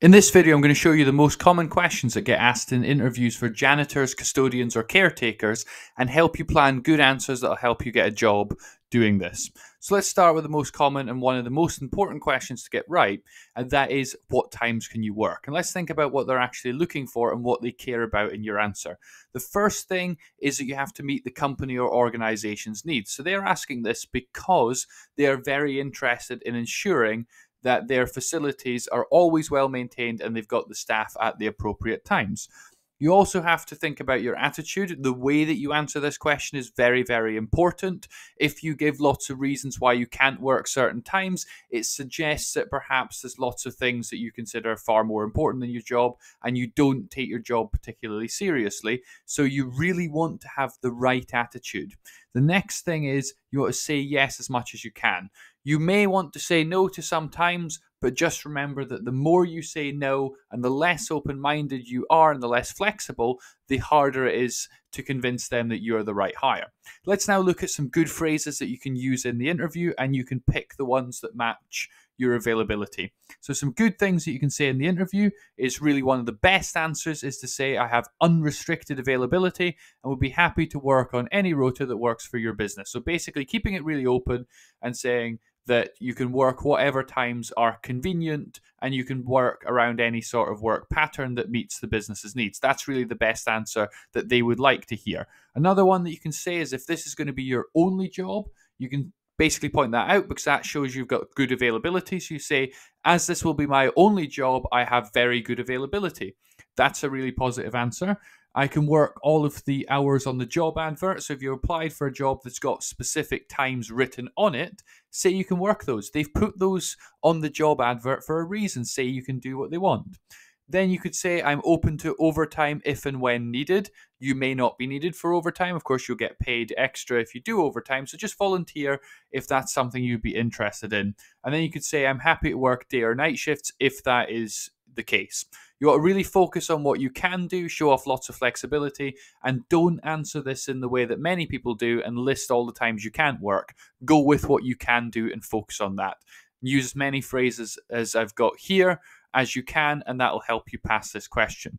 In this video, I'm going to show you the most common questions that get asked in interviews for janitors, custodians, or caretakers and help you plan good answers that'll help you get a job doing this. So let's start with the most common and one of the most important questions to get right, and that is what times can you work? And let's think about what they're actually looking for and what they care about in your answer. The first thing is that you have to meet the company or organization's needs. So they're asking this because they are very interested in ensuring that their facilities are always well maintained and they've got the staff at the appropriate times. You also have to think about your attitude. The way that you answer this question is very, very important. If you give lots of reasons why you can't work certain times, it suggests that perhaps there's lots of things that you consider far more important than your job and you don't take your job particularly seriously. So you really want to have the right attitude. The next thing is you want to say yes as much as you can. You may want to say no to sometimes, but just remember that the more you say no and the less open minded you are and the less flexible, the harder it is to convince them that you are the right hire. Let's now look at some good phrases that you can use in the interview and you can pick the ones that match your availability. So, some good things that you can say in the interview is really one of the best answers is to say, I have unrestricted availability and would be happy to work on any rota that works for your business. So, basically, keeping it really open and saying, that you can work whatever times are convenient and you can work around any sort of work pattern that meets the business's needs. That's really the best answer that they would like to hear. Another one that you can say is if this is going to be your only job, you can basically point that out because that shows you've got good availability. So you say, as this will be my only job, I have very good availability. That's a really positive answer. I can work all of the hours on the job advert. So if you applied for a job that's got specific times written on it, say you can work those. They've put those on the job advert for a reason. Say you can do what they want. Then you could say, I'm open to overtime if and when needed. You may not be needed for overtime. Of course, you'll get paid extra if you do overtime. So just volunteer if that's something you'd be interested in. And then you could say, I'm happy to work day or night shifts if that is the case. You ought to really focus on what you can do, show off lots of flexibility, and don't answer this in the way that many people do and list all the times you can't work. Go with what you can do and focus on that. Use as many phrases as I've got here as you can, and that'll help you pass this question.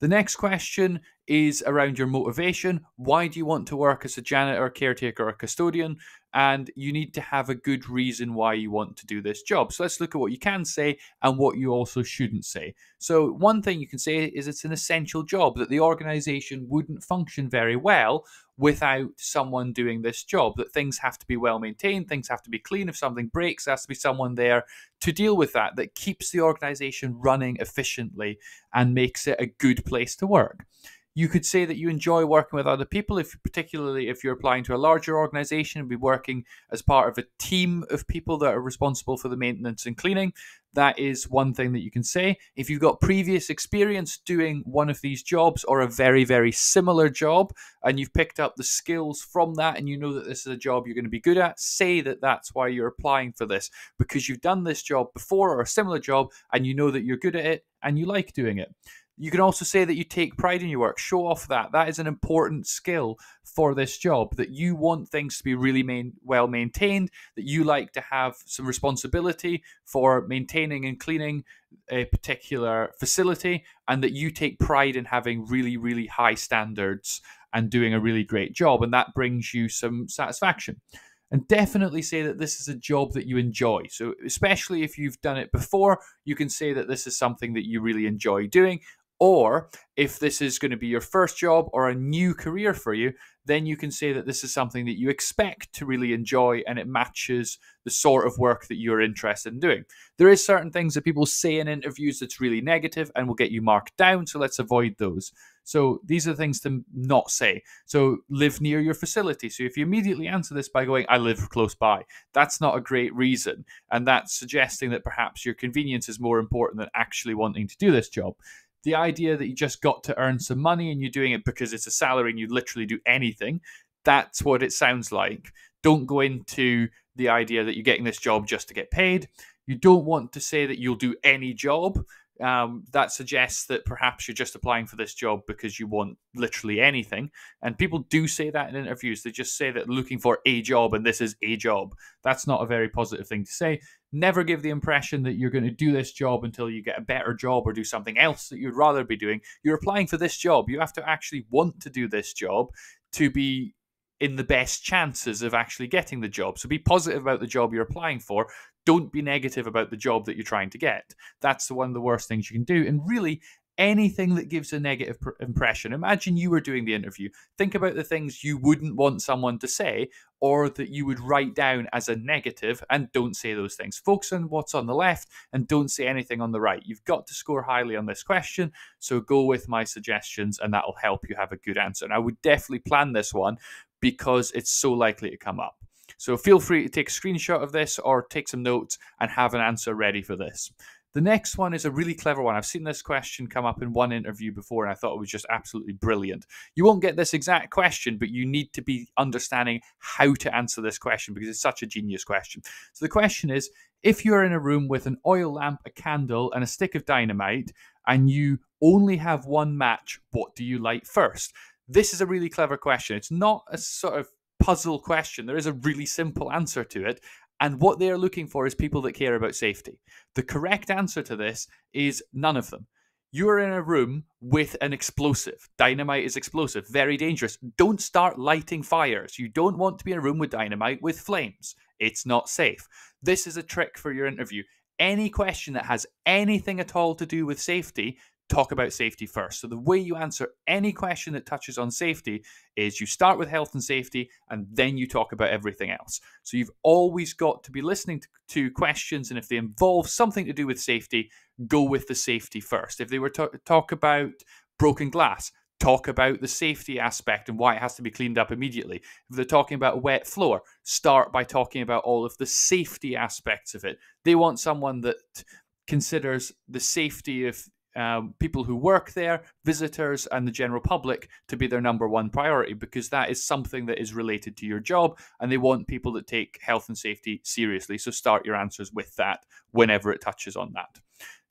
The next question is around your motivation. Why do you want to work as a janitor, caretaker, or custodian? And you need to have a good reason why you want to do this job. So let's look at what you can say and what you also shouldn't say. So, one thing you can say is it's an essential job, that the organization wouldn't function very well without someone doing this job, that things have to be well maintained, things have to be clean. If something breaks, there has to be someone there to deal with that, that keeps the organization running efficiently and makes it a good place to work you could say that you enjoy working with other people if particularly if you're applying to a larger organization and be working as part of a team of people that are responsible for the maintenance and cleaning that is one thing that you can say if you've got previous experience doing one of these jobs or a very very similar job and you've picked up the skills from that and you know that this is a job you're going to be good at say that that's why you're applying for this because you've done this job before or a similar job and you know that you're good at it and you like doing it you can also say that you take pride in your work, show off that. That is an important skill for this job that you want things to be really main, well maintained, that you like to have some responsibility for maintaining and cleaning a particular facility, and that you take pride in having really, really high standards and doing a really great job. And that brings you some satisfaction and definitely say that this is a job that you enjoy. So, especially if you've done it before, you can say that this is something that you really enjoy doing. Or if this is going to be your first job or a new career for you, then you can say that this is something that you expect to really enjoy and it matches the sort of work that you're interested in doing. There is certain things that people say in interviews that's really negative and will get you marked down, so let's avoid those. So these are things to not say. So live near your facility. So if you immediately answer this by going I live close by, that's not a great reason and that's suggesting that perhaps your convenience is more important than actually wanting to do this job the idea that you just got to earn some money and you're doing it because it's a salary and you literally do anything, that's what it sounds like. Don't go into the idea that you're getting this job just to get paid. You don't want to say that you'll do any job. Um, that suggests that perhaps you're just applying for this job because you want literally anything. And people do say that in interviews. They just say that looking for a job and this is a job. That's not a very positive thing to say never give the impression that you're going to do this job until you get a better job or do something else that you'd rather be doing. You're applying for this job. You have to actually want to do this job to be in the best chances of actually getting the job. So be positive about the job you're applying for. Don't be negative about the job that you're trying to get. That's one of the worst things you can do. And really, anything that gives a negative pr- impression. Imagine you were doing the interview. Think about the things you wouldn't want someone to say or that you would write down as a negative and don't say those things. Focus on what's on the left and don't say anything on the right. You've got to score highly on this question, so go with my suggestions and that'll help you have a good answer. And I would definitely plan this one because it's so likely to come up. So feel free to take a screenshot of this or take some notes and have an answer ready for this. The next one is a really clever one. I've seen this question come up in one interview before, and I thought it was just absolutely brilliant. You won't get this exact question, but you need to be understanding how to answer this question because it's such a genius question. So the question is if you're in a room with an oil lamp, a candle, and a stick of dynamite, and you only have one match, what do you light first? This is a really clever question. It's not a sort of puzzle question. There is a really simple answer to it, and what they are looking for is people that care about safety. The correct answer to this is none of them. You are in a room with an explosive. Dynamite is explosive, very dangerous. Don't start lighting fires. You don't want to be in a room with dynamite with flames. It's not safe. This is a trick for your interview. Any question that has anything at all to do with safety, talk about safety first. So the way you answer any question that touches on safety is you start with health and safety and then you talk about everything else. So you've always got to be listening to, to questions and if they involve something to do with safety, go with the safety first. If they were to talk about broken glass, talk about the safety aspect and why it has to be cleaned up immediately. If they're talking about wet floor, start by talking about all of the safety aspects of it. They want someone that considers the safety of um, people who work there, visitors, and the general public to be their number one priority because that is something that is related to your job and they want people that take health and safety seriously. So start your answers with that whenever it touches on that.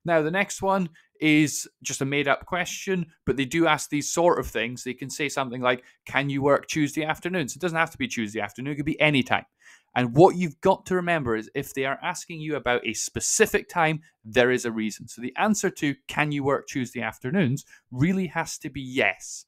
Now, the next one is just a made up question, but they do ask these sort of things. They can say something like, Can you work Tuesday afternoons? It doesn't have to be Tuesday afternoon, it could be any time. And what you've got to remember is if they are asking you about a specific time, there is a reason. So the answer to Can you work Tuesday afternoons really has to be yes.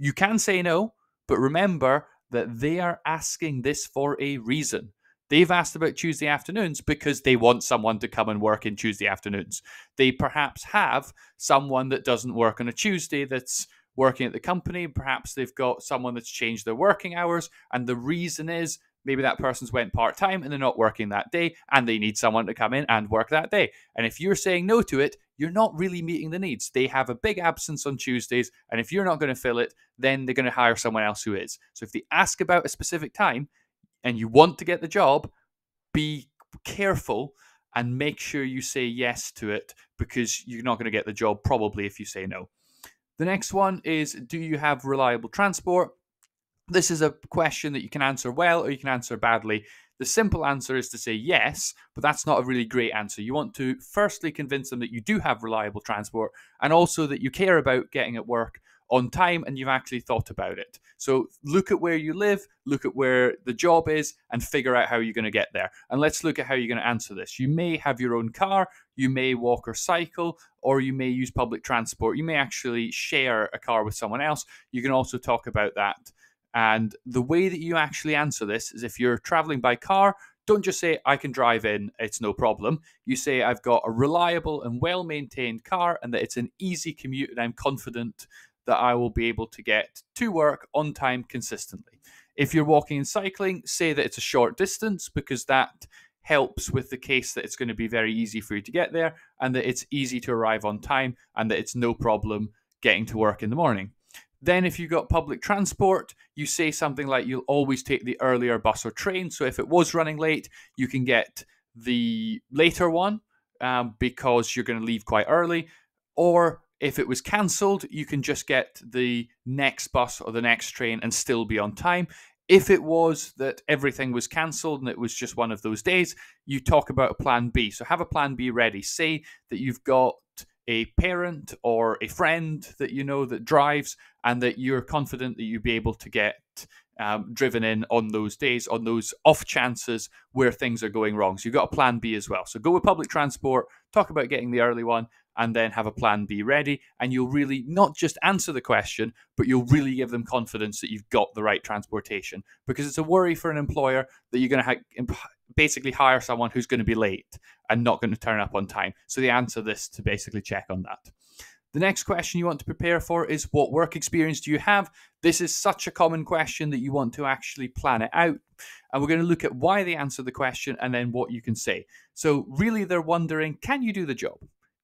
You can say no, but remember that they are asking this for a reason. They've asked about Tuesday afternoons because they want someone to come and work in Tuesday afternoons. They perhaps have someone that doesn't work on a Tuesday that's working at the company. Perhaps they've got someone that's changed their working hours. And the reason is maybe that person's went part time and they're not working that day and they need someone to come in and work that day. And if you're saying no to it, you're not really meeting the needs. They have a big absence on Tuesdays, and if you're not going to fill it, then they're going to hire someone else who is. So if they ask about a specific time, and you want to get the job, be careful and make sure you say yes to it because you're not going to get the job probably if you say no. The next one is Do you have reliable transport? This is a question that you can answer well or you can answer badly. The simple answer is to say yes, but that's not a really great answer. You want to firstly convince them that you do have reliable transport and also that you care about getting at work on time and you've actually thought about it. So look at where you live, look at where the job is, and figure out how you're going to get there. And let's look at how you're going to answer this. You may have your own car, you may walk or cycle, or you may use public transport. You may actually share a car with someone else. You can also talk about that. And the way that you actually answer this is if you're traveling by car, don't just say, I can drive in, it's no problem. You say, I've got a reliable and well maintained car and that it's an easy commute, and I'm confident that I will be able to get to work on time consistently. If you're walking and cycling, say that it's a short distance because that helps with the case that it's going to be very easy for you to get there and that it's easy to arrive on time and that it's no problem getting to work in the morning. Then, if you have got public transport, you say something like you'll always take the earlier bus or train. So, if it was running late, you can get the later one um, because you're going to leave quite early. Or if it was cancelled, you can just get the next bus or the next train and still be on time. If it was that everything was cancelled and it was just one of those days, you talk about a plan B. So have a plan B ready. Say that you've got a parent or a friend that you know that drives and that you're confident that you'd be able to get um, driven in on those days, on those off chances where things are going wrong. So you've got a plan B as well. So go with public transport, talk about getting the early one, and then have a plan B ready. And you'll really not just answer the question, but you'll really give them confidence that you've got the right transportation because it's a worry for an employer that you're going to ha- basically hire someone who's going to be late and not going to turn up on time. So they answer this to basically check on that. The next question you want to prepare for is what work experience do you have? This is such a common question that you want to actually plan it out. And we're going to look at why they answer the question and then what you can say. So, really, they're wondering can you do the job?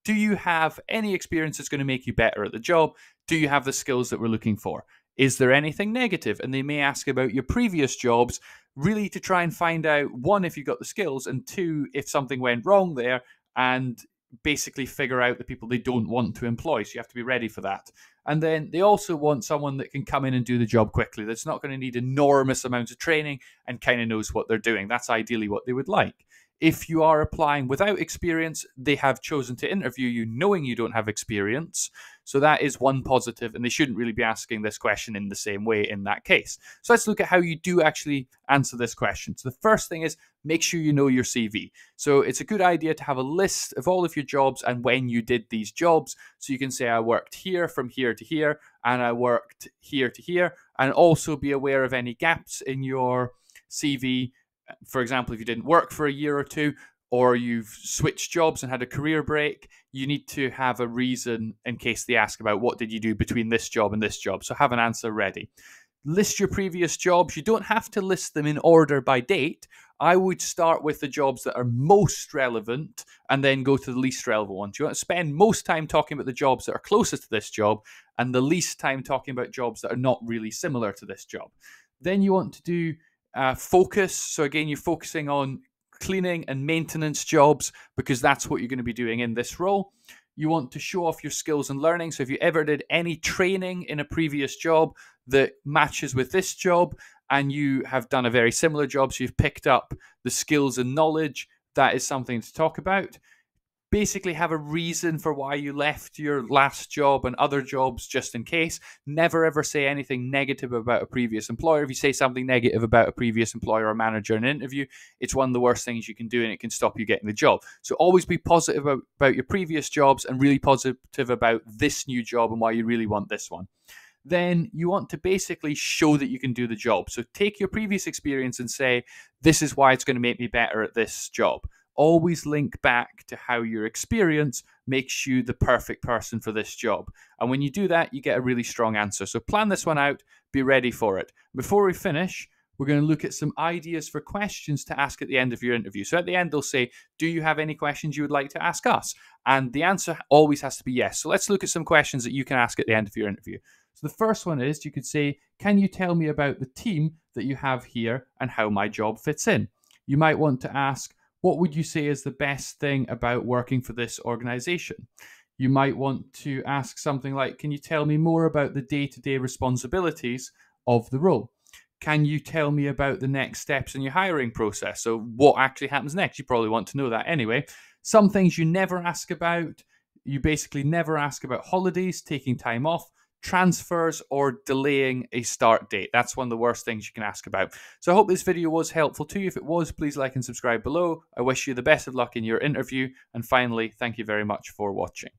Do you have any experience that's going to make you better at the job? Do you have the skills that we're looking for? Is there anything negative? And they may ask about your previous jobs, really to try and find out one, if you got the skills, and two, if something went wrong there and basically figure out the people they don't want to employ. So you have to be ready for that. And then they also want someone that can come in and do the job quickly, that's not going to need enormous amounts of training and kind of knows what they're doing. That's ideally what they would like if you are applying without experience, they have chosen to interview you knowing you don't have experience. So that is one positive, and they shouldn't really be asking this question in the same way in that case. So let's look at how you do actually answer this question. So the first thing is make sure you know your CV. So it's a good idea to have a list of all of your jobs and when you did these jobs. So you can say, I worked here from here to here, and I worked here to here, and also be aware of any gaps in your CV for example, if you didn't work for a year or two, or you've switched jobs and had a career break, you need to have a reason in case they ask about what did you do between this job and this job. So have an answer ready. List your previous jobs. You don't have to list them in order by date. I would start with the jobs that are most relevant and then go to the least relevant ones. You want to spend most time talking about the jobs that are closest to this job and the least time talking about jobs that are not really similar to this job. Then you want to do uh, focus. So again, you're focusing on cleaning and maintenance jobs because that's what you're going to be doing in this role. You want to show off your skills and learning. So if you ever did any training in a previous job that matches with this job, and you have done a very similar job, so you've picked up the skills and knowledge, that is something to talk about basically have a reason for why you left your last job and other jobs just in case. Never ever say anything negative about a previous employer. If you say something negative about a previous employer or manager in an interview, it's one of the worst things you can do and it can stop you getting the job. So always be positive about, about your previous jobs and really positive about this new job and why you really want this one then you want to basically show that you can do the job. So take your previous experience and say, this is why it's going to make me better at this job always link back to how your experience makes you the perfect person for this job. And when you do that, you get a really strong answer. So plan this one out, be ready for it. Before we finish, we're going to look at some ideas for questions to ask at the end of your interview. So at the end, they'll say, Do you have any questions you would like to ask us? And the answer always has to be yes. So let's look at some questions that you can ask at the end of your interview. So the first one is you could say, Can you tell me about the team that you have here and how my job fits in? You might want to ask, what would you say is the best thing about working for this organization? You might want to ask something like, Can you tell me more about the day to day responsibilities of the role? Can you tell me about the next steps in your hiring process? So, what actually happens next? You probably want to know that anyway. Some things you never ask about. You basically never ask about holidays, taking time off, transfers or delaying a start date. That's one of the worst things you can ask about. So I hope this video was helpful to you. If it was, please like and subscribe below. I wish you the best of luck in your interview. And finally, thank you very much for watching.